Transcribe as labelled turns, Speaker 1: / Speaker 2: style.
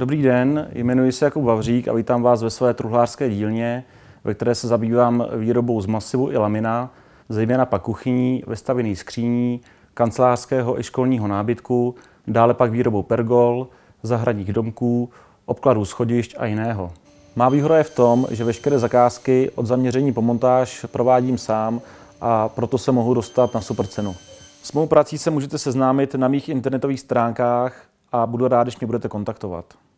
Speaker 1: Dobrý den, jmenuji se Jakub Vavřík a vítám vás ve své truhlářské dílně, ve které se zabývám výrobou z masivu i lamina, zejména pak kuchyní, vestavěný skříní, kancelářského i školního nábytku, dále pak výrobou pergol, zahradních domků, obkladů schodišť a jiného. Má výhoda je v tom, že veškeré zakázky od zaměření po montáž provádím sám a proto se mohu dostat na super cenu. S mou prací se můžete seznámit na mých internetových stránkách
Speaker 2: a budu rád, když mě budete kontaktovat.